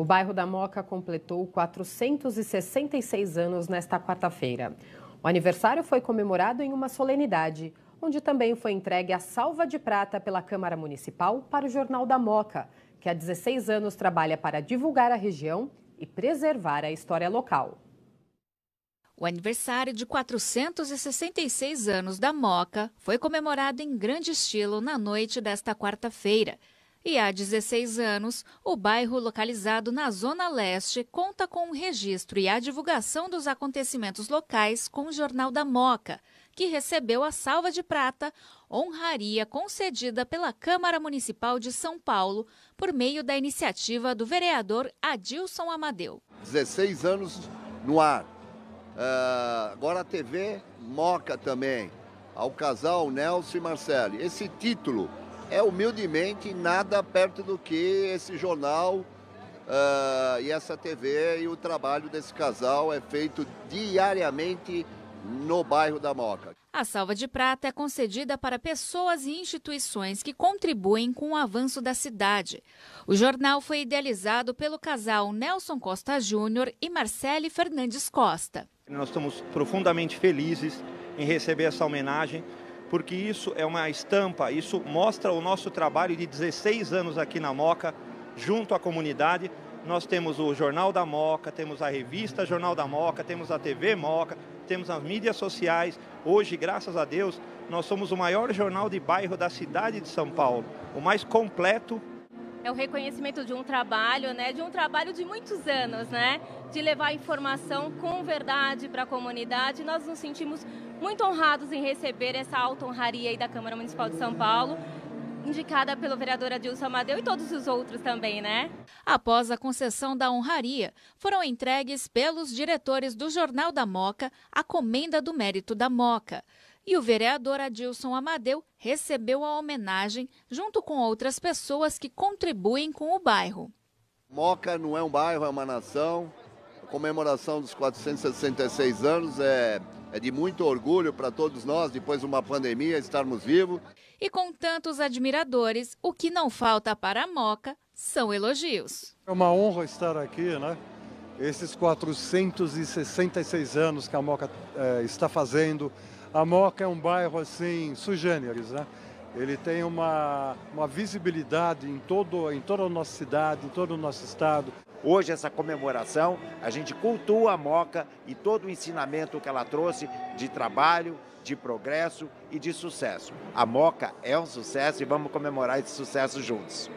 O bairro da Moca completou 466 anos nesta quarta-feira. O aniversário foi comemorado em uma solenidade, onde também foi entregue a salva de prata pela Câmara Municipal para o Jornal da Moca, que há 16 anos trabalha para divulgar a região e preservar a história local. O aniversário de 466 anos da Moca foi comemorado em grande estilo na noite desta quarta-feira. E há 16 anos, o bairro localizado na Zona Leste conta com o um registro e a divulgação dos acontecimentos locais com o Jornal da Moca, que recebeu a Salva de Prata, honraria concedida pela Câmara Municipal de São Paulo por meio da iniciativa do vereador Adilson Amadeu. 16 anos no ar. Uh, agora a TV Moca também, ao casal Nelson e Marcelo. Esse título é humildemente nada perto do que esse jornal uh, e essa TV e o trabalho desse casal é feito diariamente no bairro da Moca. A salva de prata é concedida para pessoas e instituições que contribuem com o avanço da cidade. O jornal foi idealizado pelo casal Nelson Costa Júnior e Marcele Fernandes Costa. Nós estamos profundamente felizes em receber essa homenagem porque isso é uma estampa, isso mostra o nosso trabalho de 16 anos aqui na Moca, junto à comunidade. Nós temos o Jornal da Moca, temos a revista Jornal da Moca, temos a TV Moca, temos as mídias sociais. Hoje, graças a Deus, nós somos o maior jornal de bairro da cidade de São Paulo, o mais completo é o reconhecimento de um trabalho, né, de um trabalho de muitos anos, né, de levar informação com verdade para a comunidade. Nós nos sentimos muito honrados em receber essa alta honraria aí da Câmara Municipal de São Paulo indicada pelo vereador Adilson Amadeu e todos os outros também, né? Após a concessão da honraria, foram entregues pelos diretores do Jornal da Moca a comenda do mérito da Moca. E o vereador Adilson Amadeu recebeu a homenagem junto com outras pessoas que contribuem com o bairro. Moca não é um bairro, é uma nação comemoração dos 466 anos é, é de muito orgulho para todos nós, depois de uma pandemia, estarmos vivos. E com tantos admiradores, o que não falta para a Moca são elogios. É uma honra estar aqui, né? Esses 466 anos que a Moca é, está fazendo. A Moca é um bairro assim, generis, né? Ele tem uma, uma visibilidade em, todo, em toda a nossa cidade, em todo o nosso estado. Hoje, essa comemoração, a gente cultua a Moca e todo o ensinamento que ela trouxe de trabalho, de progresso e de sucesso. A Moca é um sucesso e vamos comemorar esse sucesso juntos.